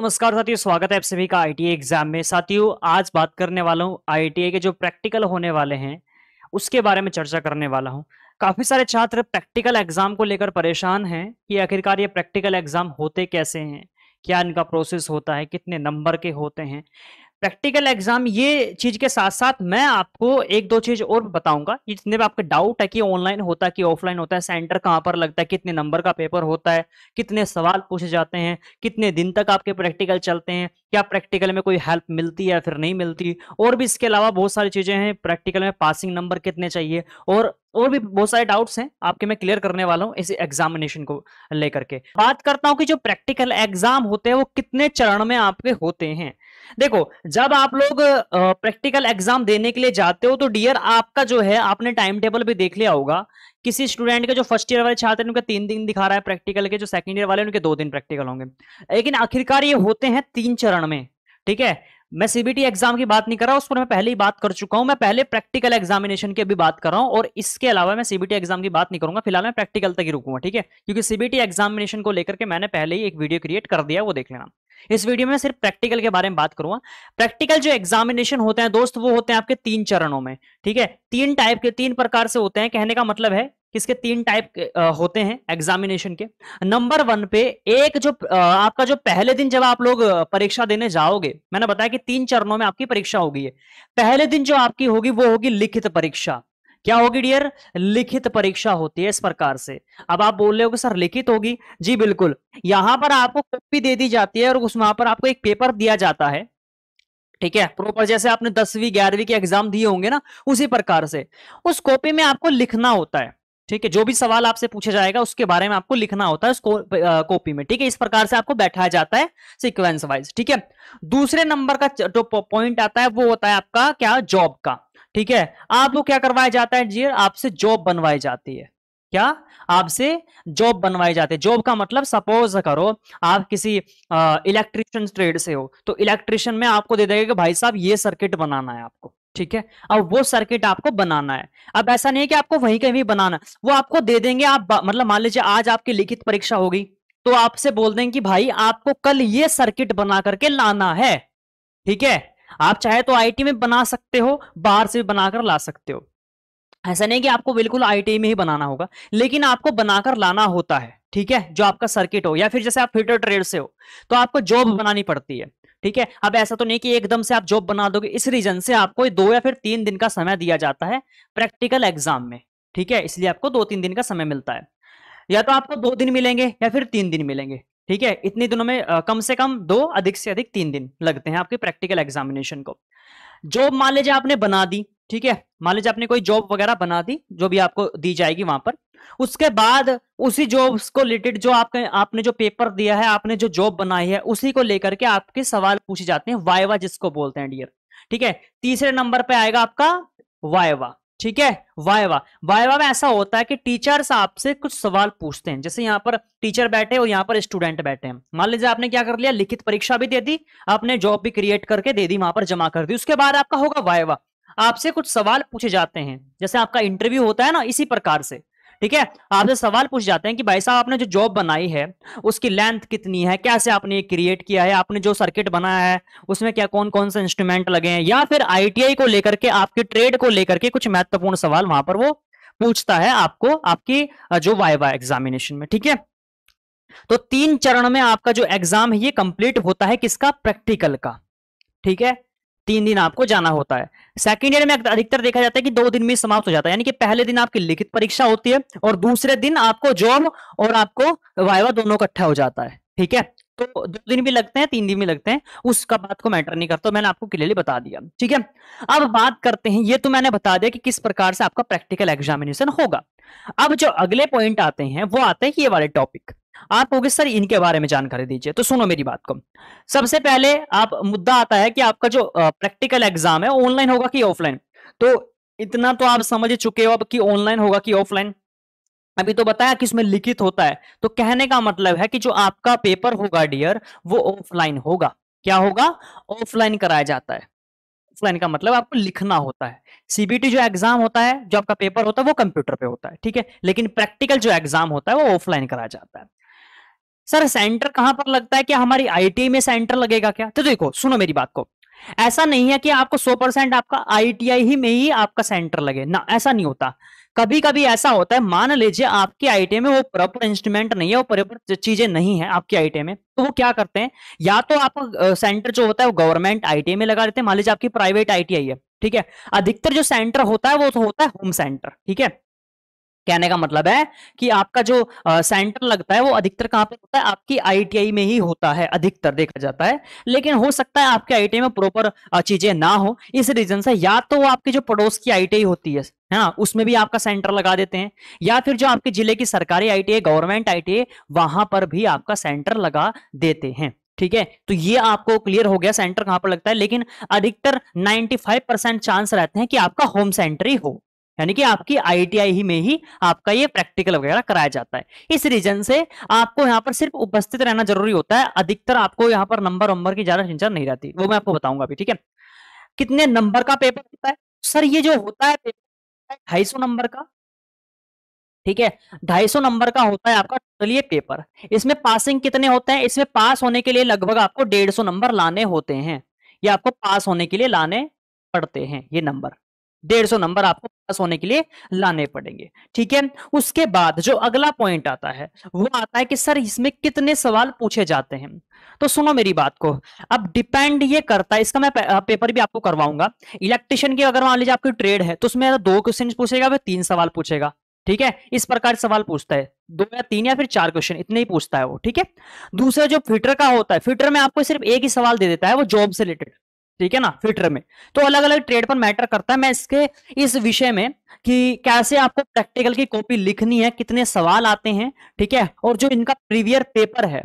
नमस्कार साथियों स्वागत है आप सभी का आई एग्जाम e में साथियों आज बात करने वाला हूँ आई e के जो प्रैक्टिकल होने वाले हैं उसके बारे में चर्चा करने वाला हूँ काफी सारे छात्र प्रैक्टिकल एग्जाम को लेकर परेशान हैं कि आखिरकार ये प्रैक्टिकल एग्जाम होते कैसे हैं क्या इनका प्रोसेस होता है कितने नंबर के होते हैं प्रैक्टिकल एग्जाम ये चीज के साथ साथ मैं आपको एक दो चीज और बताऊंगा जितने भी आपके डाउट है कि ऑनलाइन होता है कि ऑफलाइन होता है सेंटर कहाँ पर लगता है कितने नंबर का पेपर होता है कितने सवाल पूछे जाते हैं कितने दिन तक आपके प्रैक्टिकल चलते हैं क्या प्रैक्टिकल में कोई हेल्प मिलती है या फिर नहीं मिलती और भी इसके अलावा बहुत सारी चीजें हैं प्रैक्टिकल में पासिंग नंबर कितने चाहिए और और भी बहुत सारे डाउट्स हैं आपके मैं क्लियर करने वाला हूं इस एग्जामिनेशन को लेकर के बात करता हूं कि जो प्रैक्टिकल एग्जाम होते हैं वो कितने चरण में आपके होते हैं देखो जब आप लोग प्रैक्टिकल एग्जाम देने के लिए जाते हो तो डियर आपका जो है आपने टाइम टेबल भी देख लिया होगा किसी स्टूडेंट के जो फर्स्ट ईयर वाले छात्र हैं उनका तीन दिन दिखा रहा है प्रैक्टिकल के जो सेकंड ईयर वाले उनके दो दिन प्रैक्टिकल होंगे लेकिन आखिरकार ये होते हैं तीन चरण में ठीक है मैं सीबीटी एग्जाम की बात नहीं कर रहा उस पर मैं पहले ही बात कर चुका हूं मैं पहले प्रैक्टिकल एग्जामिनेशन की अभी बात कर रहा हूं और इसके अलावा मैं सीबीटी एग्जाम की बात नहीं करूंगा फिलहाल मैं प्रैक्टिकल तक ही रुकूंगा ठीक है क्योंकि सीबीटी एग्जामिनेशन को लेकर के मैंने पहले ही एक वीडियो क्रिएट कर दिया वो देख लेना इस वीडियो में सिर्फ प्रैक्टिकल के बारे में बात करूंगा प्रैक्टिकल जो एग्जामिनेशन होते हैं दोस्त वो होते हैं आपके तीन चरणों में ठीक है तीन टाइप के तीन प्रकार से होते हैं कहने का मतलब है इसके तीन टाइप होते हैं एग्जामिनेशन के नंबर वन पे एक जो आपका जो पहले दिन जब आप लोग परीक्षा देने जाओगे मैंने बताया कि तीन चरणों में आपकी परीक्षा होगी पहले दिन जो आपकी होगी वो होगी लिखित परीक्षा क्या होगी डियर लिखित परीक्षा होती है इस प्रकार से अब आप बोल रहे हो कि सर लिखित होगी जी बिल्कुल यहां पर आपको कॉपी दे दी जाती है और उस वहां पर आपको एक पेपर दिया जाता है ठीक है प्रॉपर जैसे आपने दसवीं ग्यारहवीं के एग्जाम दिए होंगे ना उसी प्रकार से उस कॉपी में आपको लिखना होता है ठीक है जो भी सवाल आपसे पूछा जाएगा उसके बारे में आपको लिखना होता है कॉपी में ठीक है इस प्रकार से आपको बैठाया जाता है सिक्वेंस वाइज ठीक है दूसरे नंबर का जो पॉइंट आता है वो होता है आपका क्या जॉब का ठीक है आपको क्या करवाया जाता है जी आपसे जॉब बनवाई जाती है क्या आपसे जॉब बनवाई जाती है जॉब का मतलब सपोज करो आप किसी इलेक्ट्रिशियन ट्रेड से हो तो इलेक्ट्रिशियन में आपको दे देगा कि भाई साहब ये सर्किट बनाना है आपको ठीक है अब वो सर्किट आपको बनाना है अब ऐसा नहीं है कि आपको वहीं कहीं भी बनाना वो आपको दे देंगे आप मतलब मान लीजिए आज आपकी लिखित परीक्षा होगी तो आपसे बोल देंगे कि भाई आपको कल ये सर्किट बना करके लाना है ठीक है आप चाहे तो आईटी में बना सकते हो बाहर से भी बनाकर ला सकते हो ऐसा नहीं कि आपको बिल्कुल आईटी में ही बनाना होगा लेकिन आपको बनाकर लाना होता है ठीक है जो आपका सर्किट हो या फिर जैसे आप फिटर ट्रेड से हो तो आपको जॉब हम्म। बनानी पड़ती है ठीक है अब ऐसा तो नहीं कि एकदम से आप जॉब बना दोगे इस रीजन से आपको दो या फिर तीन दिन का समय दिया जाता है प्रैक्टिकल एग्जाम में ठीक है इसलिए आपको दो तीन दिन का समय मिलता है या तो आपको दो दिन मिलेंगे या फिर तीन दिन मिलेंगे ठीक है इतने दिनों में कम से कम दो अधिक से अधिक तीन दिन लगते हैं आपके प्रैक्टिकल एग्जामिनेशन को जॉब मान लीजिए आपने बना दी ठीक है मान लीजिए आपने कोई जॉब वगैरह बना दी जो भी आपको दी जाएगी वहां पर उसके बाद उसी जॉब को रिलेटेड जो आपके आपने जो पेपर दिया है आपने जो जॉब बनाई है उसी को लेकर के आपके सवाल पूछे जाते हैं वायवा जिसको बोलते हैं डियर ठीक है तीसरे नंबर पे आएगा आपका वायवा ठीक है वायवा वायवा में ऐसा होता है कि टीचर्स आपसे कुछ सवाल पूछते हैं जैसे यहाँ पर टीचर बैठे और यहाँ पर स्टूडेंट बैठे हैं मान लीजिए आपने क्या कर लिया लिखित परीक्षा भी दे दी आपने जॉब भी क्रिएट करके दे दी वहां पर जमा कर दी उसके बाद आपका होगा वायवा आपसे कुछ सवाल पूछे जाते हैं जैसे आपका इंटरव्यू होता है ना इसी प्रकार से ठीक है आपसे सवाल पूछ जाते हैं कि भाई साहब आपने जो जॉब बनाई है उसकी लेंथ कितनी है कैसे आपने ये क्रिएट किया है आपने जो सर्किट बनाया है उसमें क्या कौन कौन से इंस्ट्रूमेंट लगे हैं या फिर आईटीआई को लेकर के आपके ट्रेड को लेकर के कुछ महत्वपूर्ण सवाल वहां पर वो पूछता है आपको आपकी जो वाइवा एग्जामिनेशन में ठीक है तो तीन चरण में आपका जो एग्जाम है ये कंप्लीट होता है किसका प्रैक्टिकल का ठीक है तीन दिन आपको जाना होता है सेकेंड ईयर में अधिकतर देखा जाता है कि दो दिन में समाप्त हो जाता है यानी कि पहले दिन आपकी लिखित परीक्षा होती है और दूसरे दिन आपको जॉब और आपको वायवा दोनों इकट्ठा हो जाता है ठीक है तो दो दिन भी लगते हैं तीन दिन भी लगते हैं उसका बात को मैटर नहीं करता तो मैंने आपको क्लियरली बता दिया ठीक है अब बात करते हैं ये तो मैंने बता दिया कि किस प्रकार से आपका प्रैक्टिकल एग्जामिनेशन होगा अब जो अगले पॉइंट आते हैं वो आते हैं ये वाले टॉपिक आप होगी सर इनके बारे में जानकारी दीजिए तो सुनो मेरी बात को सबसे पहले आप मुद्दा आता है कि आपका जो प्रैक्टिकल एग्जाम है ऑनलाइन होगा कि ऑफलाइन तो इतना तो आप समझ चुके हो अब कि ऑनलाइन होगा कि ऑफलाइन अभी तो बताया कि इसमें लिखित होता है तो कहने का मतलब है कि जो आपका पेपर होगा डियर वो ऑफलाइन होगा क्या होगा ऑफलाइन कराया जाता है ऑफलाइन का मतलब आपको लिखना होता है सीबीटी जो एग्जाम होता है जो आपका पेपर होता है वो कंप्यूटर पे होता है ठीक है लेकिन प्रैक्टिकल जो एग्जाम होता है वो ऑफलाइन कराया जाता है सर सेंटर कहां पर लगता है क्या हमारी आईटीआई में सेंटर लगेगा क्या तो देखो सुनो मेरी बात को ऐसा नहीं है कि आपको 100 परसेंट आपका आईटीआई ही में ही आपका सेंटर लगे ना ऐसा नहीं होता कभी कभी ऐसा होता है मान लीजिए आपके आईटी में वो प्रॉपर इंस्ट्रूमेंट नहीं है वो प्रॉपर चीजें नहीं है आपके आईटी में तो वो क्या करते हैं या तो आप सेंटर जो होता है वो गवर्नमेंट आईटीआई में लगा देते हैं मान लीजिए आपकी प्राइवेट आईटीआई है ठीक है अधिकतर जो सेंटर होता है वो तो होता है होम सेंटर ठीक है कहने का मतलब है कि आपका जो सेंटर लगता है वो अधिकतर कहां पे होता है आपकी आईटीआई में ही होता है अधिकतर देखा जाता है लेकिन हो सकता है आपके आईटीआई में प्रॉपर चीजें ना हो इस रीजन से या तो वो आपके जो पड़ोस की आईटीआई होती है है ना उसमें भी आपका सेंटर लगा देते हैं या फिर जो आपके जिले की सरकारी आईटीआई गवर्नमेंट आईटीआई वहां पर भी आपका सेंटर लगा देते हैं ठीक है तो ये आपको क्लियर हो गया सेंटर कहां पर लगता है लेकिन अधिकतर 95 परसेंट चांस रहते हैं कि आपका होम सेंटर ही हो यानी कि आपकी आईटीआई ही में ही आपका ये प्रैक्टिकल वगैरह कराया जाता है इस रीजन से आपको यहाँ पर सिर्फ उपस्थित रहना जरूरी होता है अधिकतर आपको यहाँ पर नंबर वंबर की ज्यादा चिंता नहीं रहती वो मैं आपको बताऊंगा अभी ठीक है कितने नंबर का पेपर होता है सर ये जो होता है पेपर ढाई सौ नंबर का ठीक है ढाई सौ नंबर का होता है आपका टोटली पेपर इसमें पासिंग कितने होते हैं इसमें पास होने के लिए लगभग आपको डेढ़ सौ नंबर लाने होते हैं या आपको पास होने के लिए लाने पड़ते हैं ये नंबर डेढ़ सौ नंबर आपको पास होने के लिए लाने पड़ेंगे ठीक है उसके बाद जो अगला पॉइंट आता है वो आता है कि सर इसमें कितने सवाल पूछे जाते हैं तो सुनो मेरी बात को अब डिपेंड ये करता है इसका मैं पेपर भी आपको करवाऊंगा इलेक्ट्रिशियन की अगर मान लीजिए आपकी ट्रेड है तो उसमें दो क्वेश्चन पूछेगा फिर तीन सवाल पूछेगा ठीक है इस प्रकार सवाल पूछता है दो या तीन या फिर चार क्वेश्चन इतने ही पूछता है वो ठीक है दूसरा जो फिटर का होता है फिटर में आपको सिर्फ एक ही सवाल दे देता है वो जॉब से रिलेटेड ठीक है ना फ्यूचर में तो अलग अलग ट्रेड पर मैटर करता है मैं इसके इस विषय में कि कैसे आपको प्रैक्टिकल की कॉपी लिखनी है कितने सवाल आते हैं ठीक है और जो इनका प्रीवियर पेपर है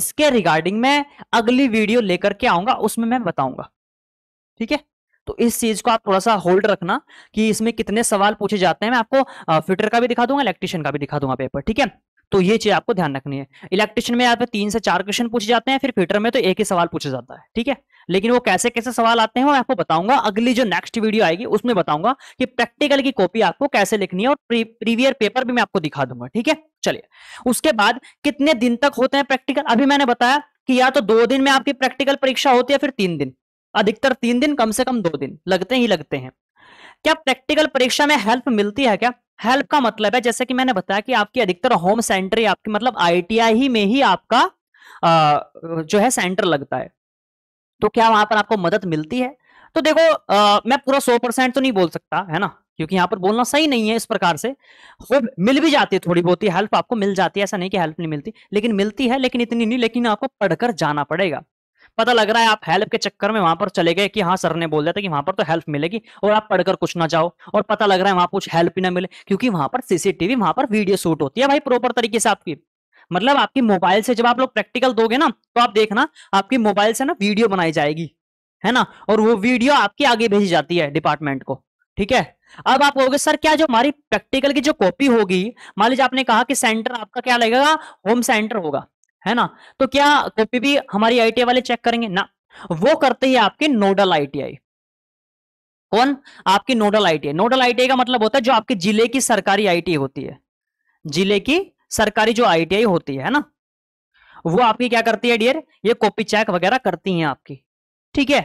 इसके रिगार्डिंग मैं अगली वीडियो लेकर के आऊंगा उसमें मैं बताऊंगा ठीक है तो इस चीज को आप थोड़ा सा होल्ड रखना कि इसमें कितने सवाल पूछे जाते हैं मैं आपको फिटर का भी दिखा दूंगा इलेक्ट्रिशियन का भी दिखा दूंगा पेपर ठीक है तो ये चीज आपको ध्यान रखनी है इलेक्ट्रिशियन में आप तीन से चार क्वेश्चन पूछे जाते हैं फिर फिटर में तो एक ही सवाल पूछा जाता है ठीक है लेकिन वो कैसे कैसे सवाल आते हैं वो आपको बताऊंगा अगली जो नेक्स्ट वीडियो आएगी उसमें बताऊंगा कि प्रैक्टिकल की कॉपी आपको कैसे लिखनी है और प्रीवियर पेपर भी मैं आपको दिखा दूंगा ठीक है चलिए उसके बाद कितने दिन तक होते हैं प्रैक्टिकल अभी मैंने बताया कि या तो दो दिन में आपकी प्रैक्टिकल परीक्षा होती है फिर तीन दिन अधिकतर तीन दिन कम से कम दो दिन लगते ही लगते हैं क्या प्रैक्टिकल परीक्षा में हेल्प मिलती है क्या हेल्प का मतलब है जैसे कि मैंने बताया कि आपकी अधिकतर होम सेंटर या आपकी मतलब आईटीआई ही में ही आपका आ, जो है सेंटर लगता है तो क्या वहां पर आपको मदद मिलती है तो देखो आ, मैं पूरा सौ परसेंट तो नहीं बोल सकता है ना क्योंकि यहाँ पर बोलना सही नहीं है इस प्रकार से होप मिल भी जाती है थोड़ी बहुत ही हेल्प आपको मिल जाती है ऐसा नहीं कि हेल्प नहीं मिलती लेकिन मिलती है लेकिन इतनी नहीं लेकिन आपको पढ़कर जाना पड़ेगा पता लग रहा है आप हेल्प के चक्कर में वहां पर चले गए कि हाँ सर ने बोल दिया था कि वहां पर तो हेल्प मिलेगी और आप पढ़कर कुछ ना जाओ और पता लग रहा है वहां कुछ हेल्प ही ना मिले क्योंकि वहां पर सीसीटीवी वहां पर वीडियो शूट होती है भाई प्रॉपर तरीके से आपकी मतलब आपकी मोबाइल से जब आप लोग प्रैक्टिकल दोगे ना तो आप देखना आपकी मोबाइल से ना वीडियो बनाई जाएगी है ना और वो वीडियो आपके आगे भेजी जाती है डिपार्टमेंट को ठीक है अब आप कहोगे सर क्या जो हमारी प्रैक्टिकल की जो कॉपी होगी मान लीजिए आपने कहा कि सेंटर आपका क्या लगेगा होम सेंटर होगा है ना तो क्या कभी भी हमारी आईटीआई वाले चेक करेंगे ना वो करते हैं आपके नोडल आईटीआई कौन आपकी नोडल आईटीआई नोडल आईटीआई का मतलब होता है जो आपके जिले की सरकारी आई होती है जिले की सरकारी जो आईटीआई होती है, है ना वो आपकी क्या करती है डियर ये कॉपी चेक वगैरह करती हैं आपकी ठीक है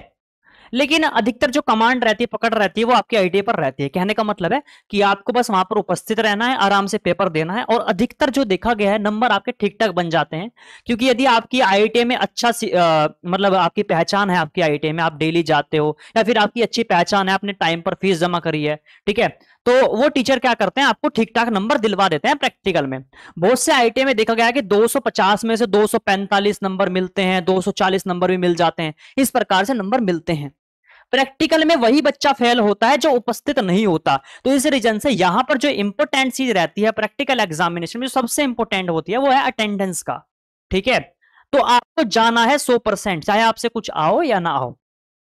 लेकिन अधिकतर जो कमांड रहती है पकड़ रहती है वो आपके आईडी पर रहती है कहने का मतलब है कि आपको बस वहां पर उपस्थित रहना है आराम से पेपर देना है और अधिकतर जो देखा गया है नंबर आपके ठीक ठाक बन जाते हैं क्योंकि यदि आपकी आई में अच्छा आ, मतलब आपकी पहचान है आपकी आई में आप डेली जाते हो या फिर आपकी अच्छी पहचान है आपने टाइम पर फीस जमा करी है ठीक है तो वो टीचर क्या करते हैं आपको ठीक ठाक नंबर दिलवा देते हैं प्रैक्टिकल में बहुत से आईटीआई में देखा गया है कि 250 में से 245 नंबर मिलते हैं 240 नंबर भी मिल जाते हैं इस प्रकार से नंबर मिलते हैं प्रैक्टिकल में वही बच्चा फेल होता है जो उपस्थित नहीं होता तो इस रीजन से यहां पर जो इंपोर्टेंट चीज रहती है प्रैक्टिकल एग्जामिनेशन में जो सबसे इंपोर्टेंट होती है वो है अटेंडेंस का ठीक है तो आपको जाना है सो परसेंट चाहे आपसे कुछ आओ या ना आओ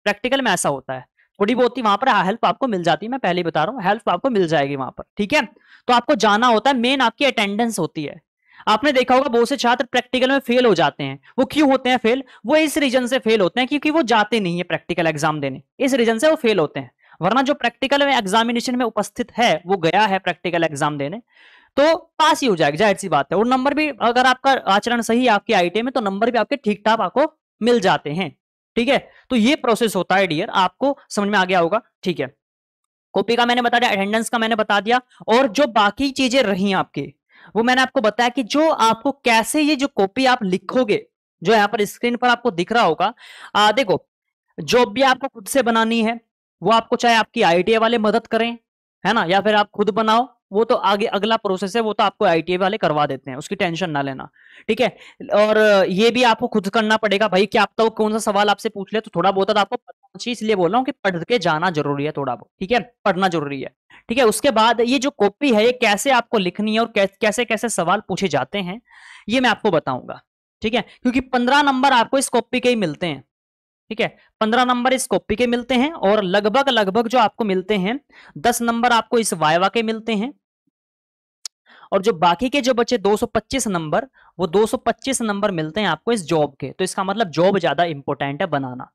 प्रैक्टिकल में ऐसा होता है थोड़ी बहुत ही वहां पर हेल्प आपको मिल जाती है मैं पहले बता रहा हूँ हेल्प आपको मिल जाएगी वहां पर ठीक है तो आपको जाना होता है मेन आपकी अटेंडेंस होती है आपने देखा होगा बहुत से छात्र प्रैक्टिकल में फेल हो जाते हैं वो क्यों होते हैं फेल वो इस रीजन से फेल होते हैं क्योंकि वो जाते नहीं है प्रैक्टिकल एग्जाम देने इस रीजन से वो फेल होते हैं वरना जो प्रैक्टिकल में एग्जामिनेशन में उपस्थित है वो गया है प्रैक्टिकल एग्जाम देने तो पास ही हो जाएगा जाहिर सी बात है और नंबर भी अगर आपका आचरण सही है आपकी आईटी में तो नंबर भी आपके ठीक ठाक आपको मिल जाते हैं ठीक है तो ये प्रोसेस होता है डियर आपको समझ में आ गया होगा ठीक है कॉपी का मैंने बता दिया अटेंडेंस का मैंने बता दिया और जो बाकी चीजें रही आपके वो मैंने आपको बताया कि जो आपको कैसे ये जो कॉपी आप लिखोगे जो यहाँ पर स्क्रीन पर आपको दिख रहा होगा आ, देखो जॉब भी आपको खुद से बनानी है वो आपको चाहे आपकी आई वाले मदद करें है ना या फिर आप खुद बनाओ वो तो आगे अगला प्रोसेस है वो तो आपको आई वाले करवा देते हैं उसकी टेंशन ना लेना ठीक है और ये भी आपको खुद करना पड़ेगा भाई क्या आपका तो कौन सा सवाल आपसे पूछ ले तो थोड़ा बहुत तो आपको चीज इसलिए बोल रहा हूँ कि पढ़ के जाना जरूरी है थोड़ा बहुत ठीक है पढ़ना जरूरी है ठीक है उसके बाद ये जो कॉपी है ये कैसे आपको लिखनी है और कैसे कैसे सवाल पूछे जाते हैं ये मैं आपको बताऊंगा ठीक है क्योंकि पंद्रह नंबर आपको इस कॉपी के ही मिलते हैं ठीक है पंद्रह नंबर इस कॉपी के मिलते हैं और लगभग लगभग जो आपको मिलते हैं दस नंबर आपको इस वायवा के मिलते हैं और जो बाकी के जो बचे 225 नंबर वो 225 नंबर मिलते हैं आपको इस जॉब के तो इसका मतलब जॉब ज्यादा इंपॉर्टेंट है बनाना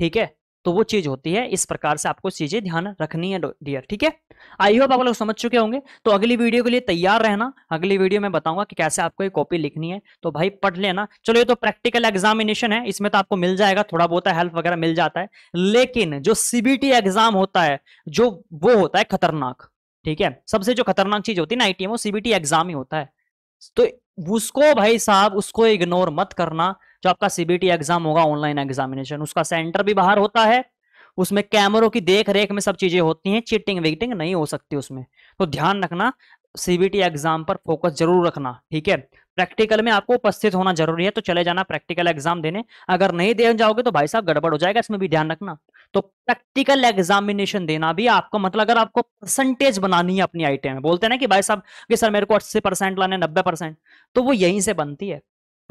ठीक है तो वो चीज होती है इस प्रकार से आपको चीजें ध्यान रखनी है डियर ठीक है आई होप आप लोग समझ चुके होंगे तो अगली वीडियो के लिए तैयार रहना अगली वीडियो में बताऊंगा कि कैसे आपको ये कॉपी लिखनी है तो भाई पढ़ लेना चलो ये तो प्रैक्टिकल एग्जामिनेशन है इसमें तो आपको मिल जाएगा थोड़ा बहुत हेल्प वगैरह मिल जाता है लेकिन जो सीबीटी एग्जाम होता है जो वो होता है खतरनाक ठीक है सबसे जो खतरनाक चीज होती है ना आईटीएम वो सीबीटी एग्जाम ही होता है तो उसको भाई साहब उसको इग्नोर मत करना जो आपका सीबीटी एग्जाम होगा ऑनलाइन एग्जामिनेशन उसका सेंटर भी बाहर होता है उसमें कैमरों की देख रेख में सब चीजें होती हैं चीटिंग विकटिंग नहीं हो सकती उसमें तो ध्यान रखना सीबीटी एग्जाम पर फोकस जरूर रखना ठीक है प्रैक्टिकल में आपको उपस्थित होना जरूरी है तो चले जाना प्रैक्टिकल एग्जाम देने अगर नहीं दे जाओगे तो भाई साहब गड़बड़ हो जाएगा इसमें भी ध्यान रखना तो प्रैक्टिकल एग्जामिनेशन देना भी आपको मतलब अगर आपको परसेंटेज बनानी है अपनी आईटी में बोलते हैं ना कि भाई साहब कि सर मेरे को अस्सी परसेंट लाने नब्बे परसेंट तो वो यहीं से बनती है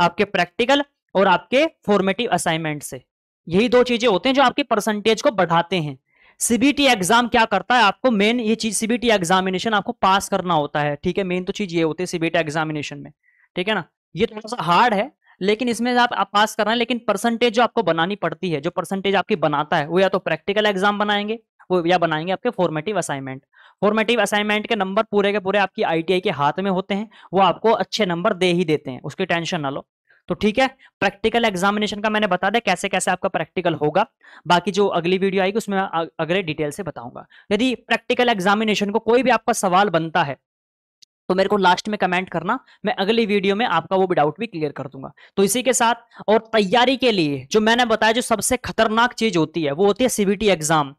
आपके प्रैक्टिकल और आपके फॉर्मेटिव असाइनमेंट से यही दो चीजें होते हैं जो आपके परसेंटेज को बढ़ाते हैं सीबीटी एग्जाम क्या करता है आपको मेन ये चीज सीबीटी एग्जामिनेशन आपको पास करना होता है ठीक है मेन तो चीज ये होती है सीबीटी एग्जामिनेशन में ठीक है ना ये थोड़ा सा हार्ड है लेकिन इसमें आप, आप पास कर रहे हैं लेकिन परसेंटेज जो आपको बनानी पड़ती है जो परसेंटेज आपकी बनाता है वो या तो प्रैक्टिकल एग्जाम बनाएंगे वो या बनाएंगे आपके फॉर्मेटिव असाइनमेंट फॉर्मेटिव असाइनमेंट के नंबर पूरे के पूरे आपकी आईटीआई के हाथ में होते हैं वो आपको अच्छे नंबर दे ही देते हैं उसकी टेंशन ना लो तो ठीक है प्रैक्टिकल एग्जामिनेशन का मैंने बता दिया कैसे कैसे आपका प्रैक्टिकल होगा बाकी जो अगली वीडियो आएगी उसमें अगले डिटेल से बताऊंगा यदि प्रैक्टिकल एग्जामिनेशन को कोई भी आपका सवाल बनता है तो मेरे को लास्ट में कमेंट करना मैं अगली वीडियो में आपका वो भी डाउट भी क्लियर कर दूंगा तो इसी के साथ और तैयारी के लिए जो मैंने बताया जो सबसे खतरनाक चीज होती है वो होती है सीबीटी एग्जाम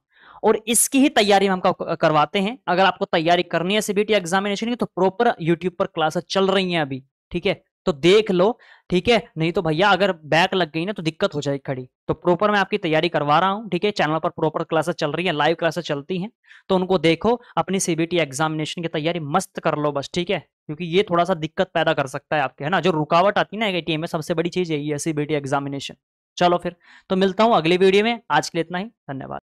और इसकी ही तैयारी हम करवाते हैं अगर आपको तैयारी करनी है सीबीटी एग्जामिनेशन की तो प्रॉपर यूट्यूब पर क्लासेस चल रही हैं अभी ठीक है तो देख लो ठीक है नहीं तो भैया अगर बैक लग गई ना तो दिक्कत हो जाएगी खड़ी तो प्रॉपर मैं आपकी तैयारी करवा रहा हूँ ठीक है चैनल पर प्रॉपर क्लासेस चल रही है लाइव क्लासेस चलती हैं तो उनको देखो अपनी सीबीटी एग्जामिनेशन की तैयारी मस्त कर लो बस ठीक है क्योंकि ये थोड़ा सा दिक्कत पैदा कर सकता है आपके है ना जो रुकावट आती है ना एटीएम में सबसे बड़ी चीज यही है सीबीटी एग्जामिनेशन चलो फिर तो मिलता हूँ अगली वीडियो में आज के लिए इतना ही धन्यवाद